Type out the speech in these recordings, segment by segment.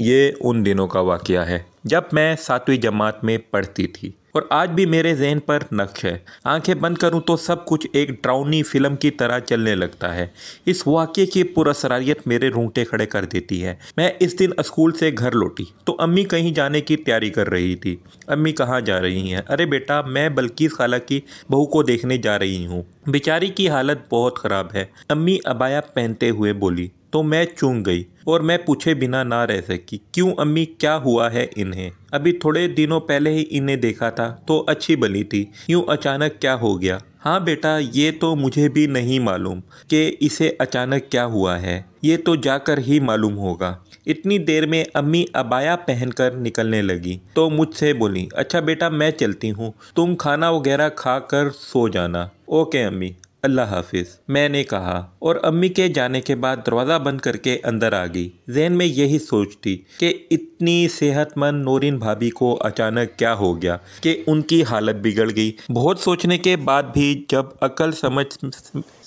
ये उन दिनों का वाक़ है जब मैं सातवीं जमात में पढ़ती थी और आज भी मेरे जहन पर नक्श है आंखें बंद करूं तो सब कुछ एक ड्राउनी फिल्म की तरह चलने लगता है इस वाक्य की पुरसरारियत मेरे रूंगटे खड़े कर देती है मैं इस दिन स्कूल से घर लौटी तो अम्मी कहीं जाने की तैयारी कर रही थी अम्मी कहाँ जा रही हैं अरे बेटा मैं बल्कि खाला की बहू को देखने जा रही हूँ बेचारी की हालत बहुत ख़राब है अम्मी अबाया पहनते हुए बोली तो मैं चूंग गई और मैं पूछे बिना ना रह सकी क्यों अम्मी क्या हुआ है इन्हें अभी थोड़े दिनों पहले ही इन्हें देखा था तो अच्छी बनी थी क्यों अचानक क्या हो गया हाँ बेटा ये तो मुझे भी नहीं मालूम कि इसे अचानक क्या हुआ है ये तो जाकर ही मालूम होगा इतनी देर में अम्मी अबाया पहनकर निकलने लगी तो मुझसे बोली अच्छा बेटा मैं चलती हूँ तुम खाना वगैरह खा कर सो जाना ओके अम्मी अल्लाह हाफिज़ मैंने कहा और अम्मी के जाने के बाद दरवाज़ा बंद करके अंदर आ गई जहन में यही सोच थी कि इतनी सेहतमंद नोरिन भाभी को अचानक क्या हो गया कि उनकी हालत बिगड़ गई बहुत सोचने के बाद भी जब अकल समझ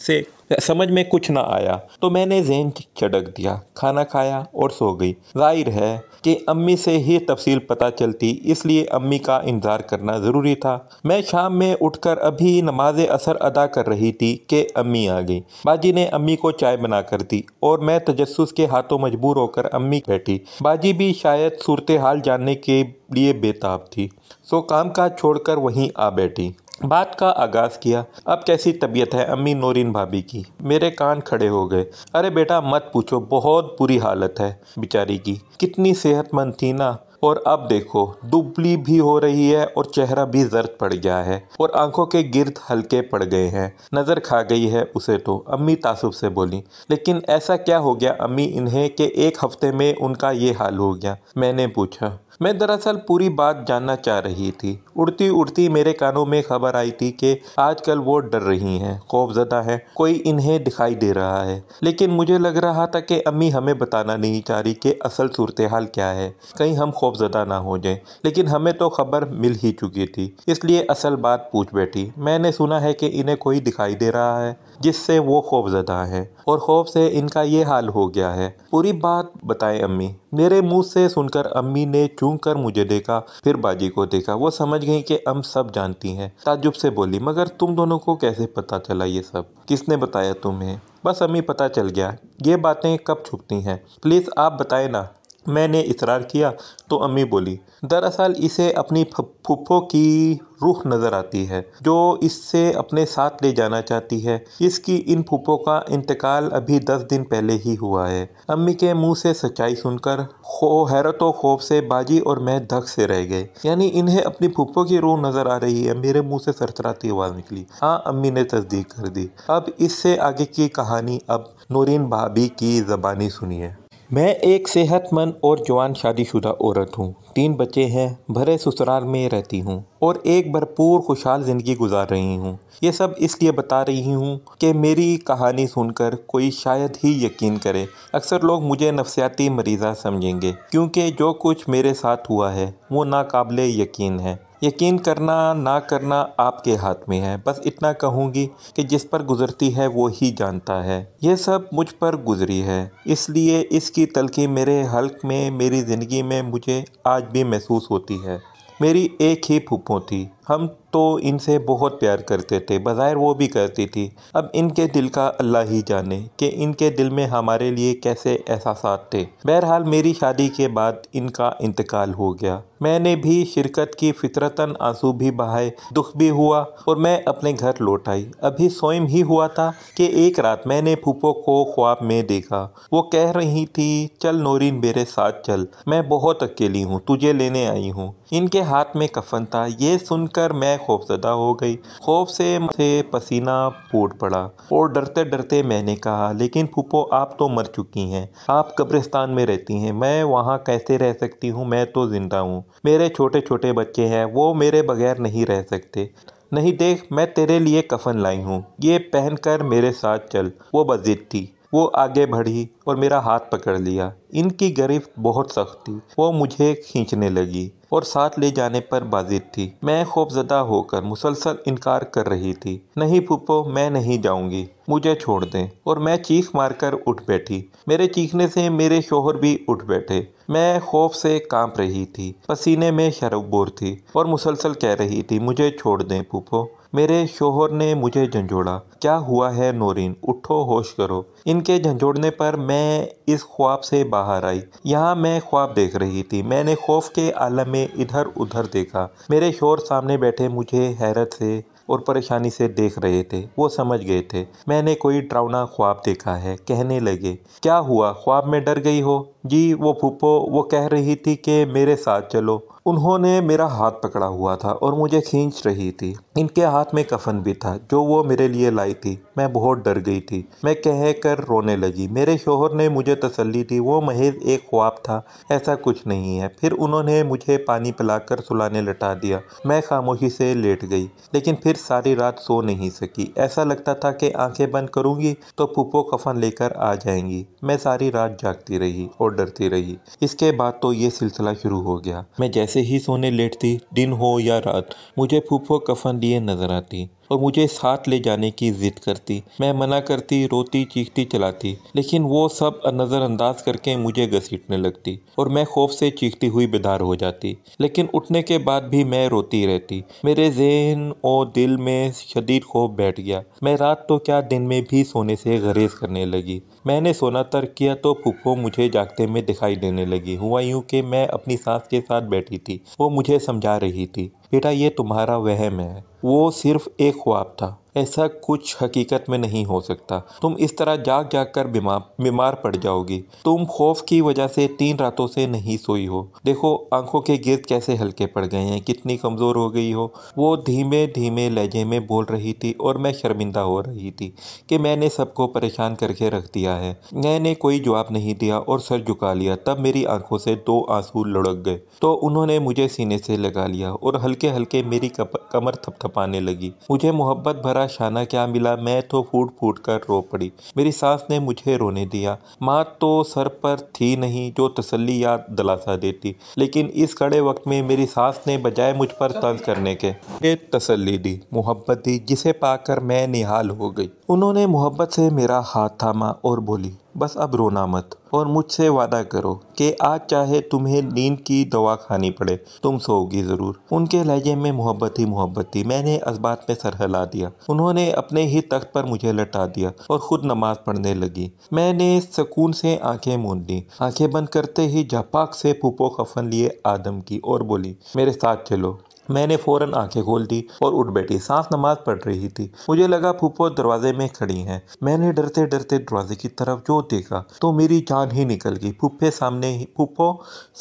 से समझ में कुछ ना आया तो मैंने जहन चटक दिया खाना खाया और सो गई जाहिर है कि अम्मी से ही तफसील पता चलती इसलिए अम्मी का इंतज़ार करना ज़रूरी था मैं शाम में उठकर अभी नमाज असर अदा कर रही थी कि अम्मी आ गई बाजी ने अम्मी को चाय बना कर दी और मैं तजस्स के हाथों मजबूर होकर अम्मी बैठी बाजी भी शायद सूरत हाल जानने के लिए बेताब थी सो काम काज छोड़कर वहीं आ बैठी बात का आगाज़ किया अब कैसी तबीयत है अम्मी नोरिन भाभी की मेरे कान खड़े हो गए अरे बेटा मत पूछो बहुत बुरी हालत है बेचारी की कितनी सेहतमंद थी ना और अब देखो दुबली भी हो रही है और चेहरा भी जर्द पड़ गया है और आंखों के गिर्द हल्के पड़ गए हैं नज़र खा गई है उसे तो अम्मी तासुब से बोली लेकिन ऐसा क्या हो गया अम्मी इन्हें कि एक हफ्ते में उनका ये हाल हो गया मैंने पूछा मैं दरअसल पूरी बात जानना चाह रही थी उड़ती उड़ती मेरे कानों में खबर आई थी कि आजकल वो डर रही हैं खौफजदा है कोई इन्हें दिखाई दे रहा है लेकिन मुझे लग रहा था कि अम्मी हमें बताना नहीं चाह रही कि असल सूरत हाल क्या है कहीं हम खौफ खौफजदा ना हो जाए लेकिन हमें तो खबर मिल ही चुकी थी इसलिए असल बात पूछ बैठी मैंने सुना है कि इन्हें कोई दिखाई दे रहा है जिससे वो खौफजदा है और खौफ से इनका ये हाल हो गया है पूरी बात बताएं अम्मी मेरे मुंह से सुनकर अम्मी ने चूंक कर मुझे देखा फिर बाजी को देखा वो समझ गई कि अम सब जानती हैं ताजुब से बोली मगर तुम दोनों को कैसे पता चला ये सब किसने बताया तुम्हें बस अम्मी पता चल गया ये बातें कब छुपती हैं प्लीज़ आप बताएं ना मैंने इसरार किया तो अम्मी बोली दरअसल इसे अपनी फूफो की रूह नज़र आती है जो इससे अपने साथ ले जाना चाहती है इसकी इन फूफो का इंतकाल अभी दस दिन पहले ही हुआ है अम्मी के मुंह से सच्चाई सुनकर खो हैरत खौफ से बाजी और मैं धक से रह गए यानी इन्हें अपनी फूफो की रूह नज़र आ रही है मेरे मुँह से सरसराती आवाज़ निकली हाँ अम्मी ने तस्दीक कर दी अब इससे आगे की कहानी अब नूरिन भाभी की ज़बानी सुनिए मैं एक सेहतमंद और जवान शादीशुदा औरत हूँ तीन बच्चे हैं भरे ससुराल में रहती हूँ और एक भरपूर खुशहाल ज़िंदगी गुजार रही हूँ ये सब इसलिए बता रही हूँ कि मेरी कहानी सुनकर कोई शायद ही यकीन करे अक्सर लोग मुझे नफसियाती मरीज़ा समझेंगे क्योंकि जो कुछ मेरे साथ हुआ है वो नाकबिल यकीन है यकीन करना ना करना आपके हाथ में है बस इतना कहूँगी कि जिस पर गुजरती है वो ही जानता है ये सब मुझ पर गुजरी है इसलिए इसकी तलखी मेरे हल्क में मेरी ज़िंदगी में मुझे आज आज भी महसूस होती है मेरी एक ही फूफो थी हम तो इनसे बहुत प्यार करते थे बज़ाहिर वो भी करती थी अब इनके दिल का अल्लाह ही जाने कि इनके दिल में हमारे लिए कैसे एहसास थे बहरहाल मेरी शादी के बाद इनका इंतकाल हो गया मैंने भी शिरकत की फितरतन आंसू भी बहाए दुख भी हुआ और मैं अपने घर लौट आई अभी स्वयं ही हुआ था कि एक रात मैंने फूपो को ख्वाब में देखा वो कह रही थी चल नोरिन मेरे साथ चल मैं बहुत अकेली हूँ तुझे लेने आई हूँ इनके हाथ में कफन था ये सुन सुनकर मैं खौफजदा हो गई खौफ से मुझे पसीना फूट पड़ा और डरते डरते मैंने कहा लेकिन फूफो आप तो मर चुकी हैं आप कब्रिस्तान में रहती हैं मैं वहाँ कैसे रह सकती हूँ मैं तो ज़िंदा हूँ मेरे छोटे छोटे बच्चे हैं वो मेरे बगैर नहीं रह सकते नहीं देख मैं तेरे लिए कफन लाई हूँ ये पहन कर मेरे साथ चल वो बजिद थी वो आगे बढ़ी और मेरा हाथ पकड़ लिया इनकी गिरफ्त बहुत सख्त थी वो मुझे खींचने लगी और साथ ले जाने पर बाजिद थी मैं खौफजदा होकर मुसलसल इनकार कर रही थी नहीं पुप्पो मैं नहीं जाऊंगी मुझे छोड़ दें और मैं चीख मारकर उठ बैठी मेरे चीखने से मेरे शोहर भी उठ बैठे मैं खौफ से कांप रही थी पसीने में शरबोर थी और मुसलसल कह रही थी मुझे छोड़ दें पुप्पो मेरे शोहर ने मुझे झंझोड़ा क्या हुआ है नोरिन उठो होश करो इनके झंझोड़ने पर मैं इस ख्वाब से बाहर आई यहाँ मैं ख्वाब देख रही थी मैंने खौफ के आलम में इधर उधर देखा मेरे शोर सामने बैठे मुझे हैरत से और परेशानी से देख रहे थे वो समझ गए थे मैंने कोई डरावना ख्वाब देखा है कहने लगे क्या हुआ ख्वाब में डर गई हो जी वो फूफो वो कह रही थी कि मेरे साथ चलो उन्होंने मेरा हाथ पकड़ा हुआ था और मुझे खींच रही थी इनके हाथ में कफन भी था जो वो मेरे लिए लाई थी मैं बहुत डर गई थी मैं कह कर रोने लगी मेरे शोहर ने मुझे तसल्ली दी वो महज एक ख्वाब था ऐसा कुछ नहीं है फिर उन्होंने मुझे पानी पिलाकर सुलाने लटा दिया मैं खामोशी से लेट गई लेकिन फिर सारी रात सो नहीं सकी ऐसा लगता था कि आँखें बंद करूँगी तो पुप्पो कफन लेकर आ जाएंगी मैं सारी रात जागती रही और डरती रही इसके बाद तो ये सिलसिला शुरू हो गया मैं जैसे ही सोने लेटती दिन हो या रात मुझे फूफो कफन लिए नजर आती और मुझे साथ ले जाने की जिद करती मैं मना करती रोती चीखती चलाती लेकिन वो सब नज़रअंदाज करके मुझे घसीटने लगती और मैं खौफ से चीखती हुई बेदार हो जाती लेकिन उठने के बाद भी मैं रोती रहती मेरे जहन और दिल में शदीद खौफ बैठ गया मैं रात तो क्या दिन में भी सोने से गरेज करने लगी मैंने सोना तर्क किया तो फूफो मुझे जागते में दिखाई देने लगी हुआ यूँ कि मैं अपनी सांस के साथ बैठी थी वो मुझे समझा रही थी बेटा ये तुम्हारा वहम है वो सिर्फ एक ख्वाब था ऐसा कुछ हकीकत में नहीं हो सकता तुम इस तरह जाग जाग कर बीमार बीमार पड़ जाओगी तुम खौफ की वजह से तीन रातों से नहीं सोई हो देखो आंखों के गिर्द कैसे हल्के पड़ गए हैं कितनी कमज़ोर हो गई हो वो धीमे धीमे लहजे में बोल रही थी और मैं शर्मिंदा हो रही थी कि मैंने सबको परेशान करके रख दिया है मैंने कोई जवाब नहीं दिया और सर झुका लिया तब मेरी आंखों से दो आंसू लुढ़क गए तो उन्होंने मुझे सीने से लगा लिया और हल्के हल्के मेरी कमर थपथपाने लगी मुझे मोहब्बत भरा मिला शाना क्या मिला मैं तो फूट फूट कर रो पड़ी मेरी सास ने मुझे रोने दिया माँ तो सर पर थी नहीं जो तसली या दलासा देती लेकिन इस कड़े वक्त में मेरी सास ने बजाय मुझ पर तंज करने के एक तसली दी मोहब्बत दी जिसे पाकर मैं निहाल हो गई उन्होंने मोहब्बत से मेरा हाथ थामा और बोली बस अब रोना मत और मुझसे वादा करो कि आज चाहे तुम्हें नींद की दवा खानी पड़े तुम सोओगी ज़रूर उनके लहजे में मोहब्बत ही मोहब्बत थी मैंने असबात में सर हिला दिया उन्होंने अपने ही तख्त पर मुझे लटा दिया और ख़ुद नमाज पढ़ने लगी मैंने सुकून से आंखें मूंद ली आंखें बंद करते ही झपाक से फूपो कफन लिए आदम की और बोली मेरे साथ चलो मैंने फौरन आंखें खोल दी और उठ बैठी सांस नमाज पढ़ रही थी मुझे लगा फूफो दरवाजे में खड़ी हैं मैंने डरते डरते दरवाजे की तरफ जो देखा तो मेरी जान ही निकल गई फूफे सामने ही फूफो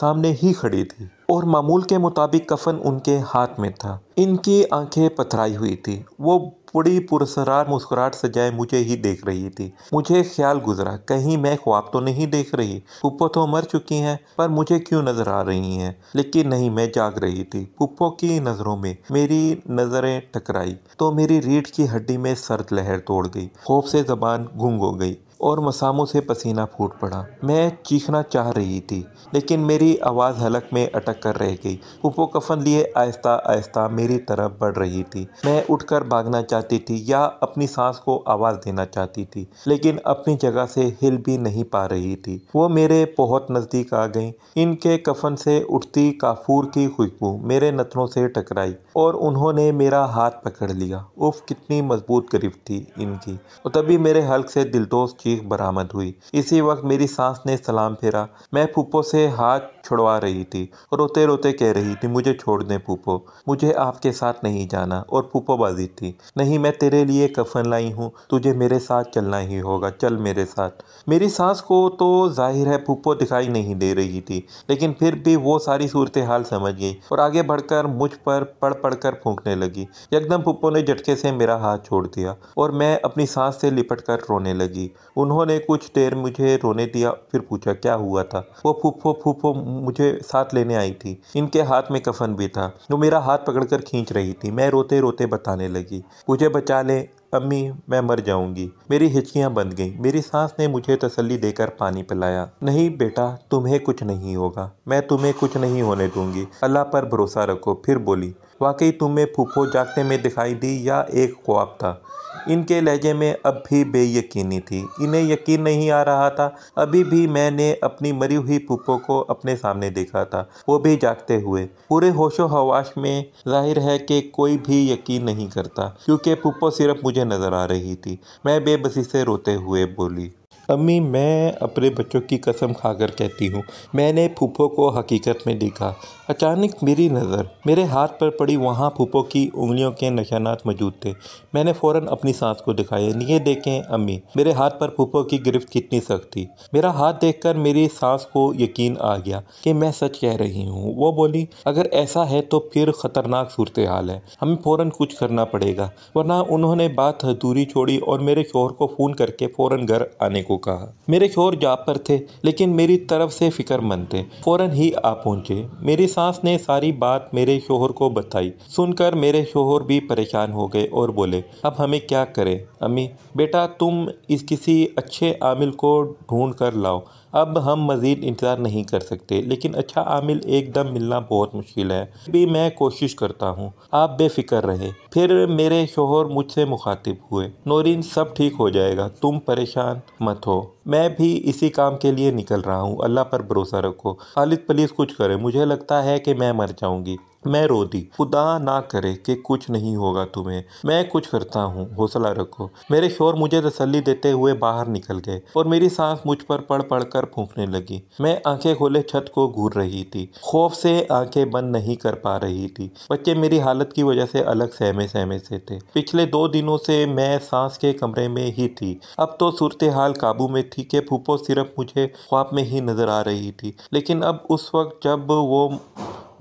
सामने ही खड़ी थी और मामूल के मुताबिक कफन उनके हाथ में था इनकी आंखें पथराई हुई थी वो बड़ी पुरसरार मुस्कुराहट सजाए मुझे ही देख रही थी मुझे ख्याल गुजरा कहीं मैं ख्वाब तो नहीं देख रही पुप्पो तो मर चुकी हैं पर मुझे क्यों नजर आ रही हैं लेकिन नहीं मैं जाग रही थी पुप्पो की नजरों में मेरी नजरें टकराई तो मेरी रीढ़ की हड्डी में सर्द लहर तोड़ गई खौफ से जबान गुंग हो गई और मसामों से पसीना फूट पड़ा मैं चीखना चाह रही थी लेकिन मेरी आवाज़ हलक में अटक कर रह गई उपो कफन लिए आहिस्ता आहिस्ता मेरी तरफ बढ़ रही थी मैं उठकर भागना चाहती थी या अपनी सांस को आवाज़ देना चाहती थी लेकिन अपनी जगह से हिल भी नहीं पा रही थी वो मेरे बहुत नज़दीक आ गई इनके कफन से उठती काफूर की खुशबू मेरे नथनों से टकराई और उन्होंने मेरा हाथ पकड़ लिया उफ कितनी मजबूत गरीब थी इनकी और तभी मेरे हल्क से दिलदोस्त चीज चीख बरामद हुई इसी वक्त मेरी सांस ने सलाम फेरा मैं फूफो से हाथ छुड़वा रही थी रोते रोते कह रही थी मुझे छोड़ दें फूफो मुझे आपके साथ नहीं जाना और फूफो बाजी थी नहीं मैं तेरे लिए कफन लाई हूँ तुझे मेरे साथ चलना ही होगा चल मेरे साथ मेरी सांस को तो जाहिर है फूफो दिखाई नहीं दे रही थी लेकिन फिर भी वो सारी सूरत हाल समझ गई और आगे बढ़कर मुझ पर पड़ पड़ कर फूंकने लगी एकदम फूफो ने झटके से मेरा हाथ छोड़ दिया और मैं अपनी सांस से लिपट कर रोने लगी उन्होंने कुछ देर मुझे रोने दिया फिर पूछा क्या हुआ था वो फूफो फूफो मुझे साथ लेने आई थी इनके हाथ में कफन भी था वो मेरा हाथ पकड़कर खींच रही थी मैं रोते रोते बताने लगी मुझे बचा ले अम्मी मैं मर जाऊंगी मेरी हिचकियां बंद गईं मेरी सांस ने मुझे तसल्ली देकर पानी पिलाया नहीं बेटा तुम्हें कुछ नहीं होगा मैं तुम्हें कुछ नहीं होने दूंगी अल्लाह पर भरोसा रखो फिर बोली वाकई तुम्हें फूफो जागते में दिखाई दी या एक ख्वाब था इनके लहजे में अब भी बेयकीनी थी इन्हें यकीन नहीं आ रहा था अभी भी मैंने अपनी मरी हुई पुप्पो को अपने सामने देखा था वो भी जागते हुए पूरे होशो हवाश में जाहिर है कि कोई भी यकीन नहीं करता क्योंकि पुप्पो सिर्फ मुझे नज़र आ रही थी मैं बेबसी से रोते हुए बोली अम्मी मैं अपने बच्चों की कसम खाकर कहती हूँ मैंने फूफो को हकीकत में देखा अचानक मेरी नज़र मेरे हाथ पर पड़ी वहाँ फूपो की उंगलियों के निशानात मौजूद थे मैंने फ़ौरन अपनी सांस को दिखाया ये देखें अम्मी मेरे हाथ पर फूपो की गिरफ्त कितनी सख्त थी मेरा हाथ देखकर मेरी सांस को यकीन आ गया कि मैं सच कह रही हूँ वो बोली अगर ऐसा है तो फिर ख़तरनाक सूरत हाल है हमें फ़ौर कुछ करना पड़ेगा वरना उन्होंने बात दूरी छोड़ी और मेरे शोर को फ़ोन करके फ़ौर घर आने को कहा मेरे शोहर जाप पर थे लेकिन मेरी तरफ से फिक्रमंद थे फ़ौर ही आ पहुँचे मेरी सास ने सारी बात मेरे शोहर को बताई सुनकर मेरे शोहर भी परेशान हो गए और बोले अब हमें क्या करें अम्मी बेटा तुम इस किसी अच्छे आमिल को ढूंढ कर लाओ अब हम मज़ीद इंतज़ार नहीं कर सकते लेकिन अच्छा आमिल एकदम मिलना बहुत मुश्किल है भी मैं कोशिश करता हूँ आप बेफिक्र रहे फिर मेरे शोहर मुझसे मुखातिब हुए नौरीन सब ठीक हो जाएगा तुम परेशान मत हो मैं भी इसी काम के लिए निकल रहा हूँ अल्लाह पर भरोसा रखो खालिद प्लीज़ कुछ करे मुझे लगता है कि मैं मर जाऊँगी मैं रो दी खुदा ना करे कि कुछ नहीं होगा तुम्हें मैं कुछ करता हूँ हौसला रखो मेरे शोर मुझे तसली देते हुए बाहर निकल गए और मेरी सांस मुझ पर पड़ पड़ कर फूकने लगी मैं आंखें खोले छत को घूर रही थी खौफ से आंखें बंद नहीं कर पा रही थी बच्चे मेरी हालत की वजह से अलग सहमे सहमे से थे पिछले दो दिनों से मैं सांस के कमरे में ही थी अब तो सूरत हाल काबू में थी कि फूफो सिर्फ मुझे ख्वाब में ही नजर आ रही थी लेकिन अब उस वक्त जब वो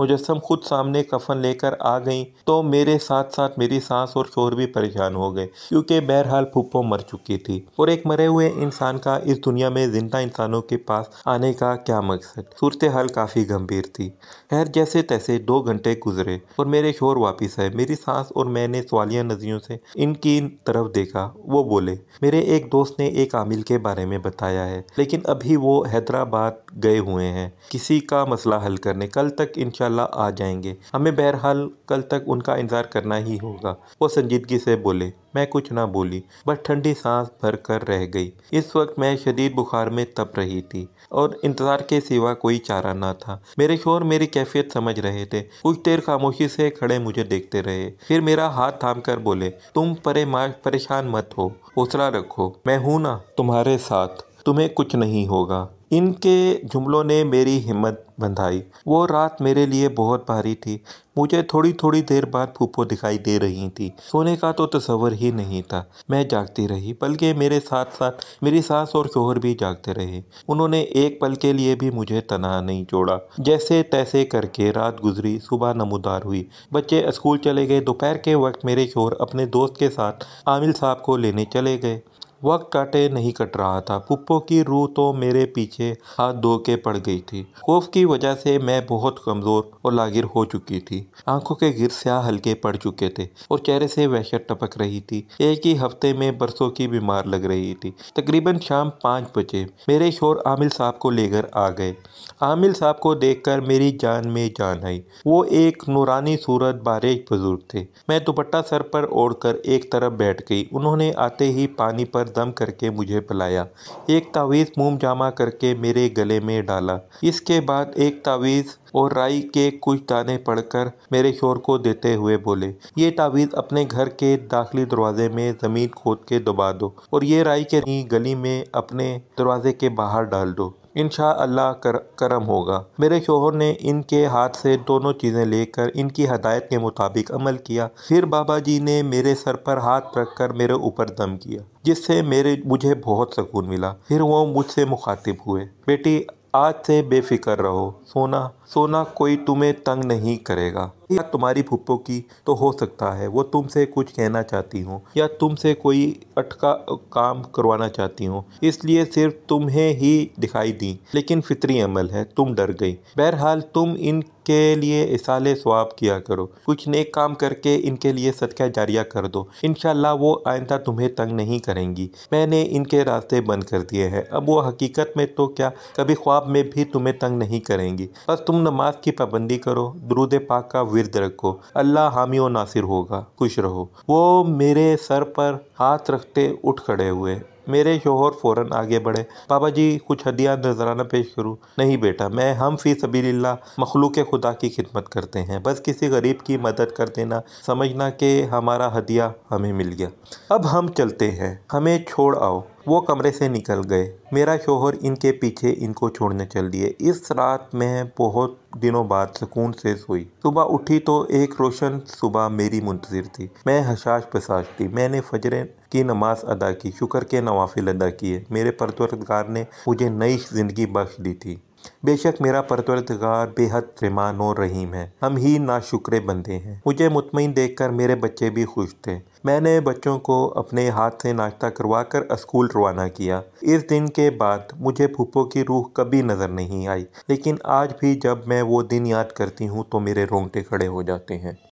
मुजस्म खुद सामने कफन लेकर आ गई तो मेरे साथ साथ मेरी सांस और शोर भी परेशान हो गए क्योंकि बहरहाल फूफो मर चुकी थी और एक मरे हुए इंसान का इस दुनिया में जिंदा इंसानों के पास आने का क्या मकसद सूरत हाल काफ़ी गंभीर थी खैर जैसे तैसे दो घंटे गुजरे और मेरे शोर वापिस आए मेरी सांस और मैंने सवालिया नजरियों से इनकी तरफ देखा वो बोले मेरे एक दोस्त ने एक आमिल के बारे में बताया है लेकिन अभी वो हैदराबाद गए हुए हैं किसी का मसला हल करने कल तक इनशा आ जाएंगे हमें बहरहाल कल तक उनका इंतज़ार करना ही होगा वो संजीदगी से बोले मैं कुछ ना बोली बस ठंडी सांस भर कर रह गई इस वक्त मैं शदीद बुखार में तप रही थी और इंतज़ार के सिवा कोई चारा ना था मेरे शोर मेरी कैफियत समझ रहे थे कुछ देर खामोशी से खड़े मुझे देखते रहे फिर मेरा हाथ थाम कर बोले तुम परे माश परेशान मत हो हौसला रखो मैं हूं ना तुम्हारे साथ तुम्हें कुछ नहीं होगा इनके जुमलों ने मेरी हिम्मत बंधाई वो रात मेरे लिए बहुत भारी थी मुझे थोड़ी थोड़ी देर बाद फूफो दिखाई दे रही थी सोने का तो तस्वर ही नहीं था मैं जागती रही बल्कि मेरे साथ साथ मेरी सास और शोहर भी जागते रहे उन्होंने एक पल के लिए भी मुझे तना नहीं छोड़ा जैसे तैसे करके रात गुजरी सुबह नमोदार हुई बच्चे स्कूल चले गए दोपहर के वक्त मेरे शोहर अपने दोस्त के साथ आमिल साहब को लेने चले गए वक्त काटे नहीं कट रहा था पुप्पो की रूह तो मेरे पीछे हाथ धो के पड़ गई थी खौफ की वजह से मैं बहुत कमज़ोर और लागिर हो चुकी थी आंखों के गिर स्याह हल्के पड़ चुके थे और चेहरे से वहशत टपक रही थी एक ही हफ्ते में बरसों की बीमार लग रही थी तकरीबन शाम पाँच बजे मेरे शोर आमिल साहब को लेकर आ गए आमिल साहब को देख मेरी जान में जान आई वो एक नूरानी सूरत बारिश बुजुर्ग थे मैं दुपट्टा सर पर ओढ़ एक तरफ बैठ गई उन्होंने आते ही पानी पर दम करके मुझे पिलाया एक तावीज़ मोम जामा करके मेरे गले में डाला इसके बाद एक तावीज़ और राई के कुछ दाने पढ़कर मेरे शोर को देते हुए बोले ये तावीज़ अपने घर के दाखिली दरवाजे में ज़मीन खोद के दबा दो और ये राई के गली में अपने दरवाजे के बाहर डाल दो इन अल्लाह कर, करम होगा मेरे शोहर ने इनके हाथ से दोनों चीज़ें लेकर इनकी हदायत के मुताबिक अमल किया फिर बाबा जी ने मेरे सर पर हाथ रख कर मेरे ऊपर दम किया जिससे मेरे मुझे बहुत सुकून मिला फिर वो मुझसे मुखातिब हुए बेटी आज से बेफिक्र रहो सोना सोना कोई तुम्हें तंग नहीं करेगा या तुम्हारी फुप्पो की तो हो सकता है वो तुमसे कुछ कहना चाहती हो या तुमसे कोई अटका काम करवाना चाहती हो इसलिए सिर्फ तुम्हें ही दिखाई दी लेकिन फितरी अमल है तुम डर गई बहरहाल तुम इनके लिए इसाले स्वाब किया करो कुछ नेक काम करके इनके लिए सदका जारिया कर दो इन वो आइंदा तुम्हें तंग नहीं करेंगी मैंने इनके रास्ते बंद कर दिए हैं अब वो हकीकत में तो क्या कभी ख्वाब में भी तुम्हें तंग नहीं करेंगी बस तुम नमाज की पाबंदी करो दरूद पाक का विरद रखो अल्लाह हामी व नासिर होगा खुश रहो वो मेरे सर पर हाथ रखते उठ खड़े हुए मेरे शोहर फौरन आगे बढ़े पापा जी कुछ हदिया नजराना पेश करूं नहीं बेटा मैं हम फी सबील्ला मखलूक खुदा की खिदमत करते हैं बस किसी गरीब की मदद कर देना समझना कि हमारा हदिया हमें मिल गया अब हम चलते हैं हमें छोड़ आओ वो कमरे से निकल गए मेरा शोहर इनके पीछे इनको छोड़ने चल दिए इस रात मैं बहुत दिनों बाद सुकून से सोई सुबह उठी तो एक रोशन सुबह मेरी मुंतजर थी मैं हशाश पसाश थी मैंने फजरे की नमाज अदा की शुक्र के नवाफिल अदा किए मेरे परतवरदगार ने मुझे नई ज़िंदगी बख्श दी थी बेशक मेरा परतवरदगार बेहद रिमान और रहीम है हम ही नाशुक्रे बंदे हैं मुझे मुतमिन देखकर मेरे बच्चे भी खुश थे मैंने बच्चों को अपने हाथ से नाश्ता करवा कर स्कूल रवाना किया इस दिन के बाद मुझे फूफो की रूह कभी नज़र नहीं आई लेकिन आज भी जब मैं वो दिन याद करती हूँ तो मेरे रोंगटे खड़े हो जाते हैं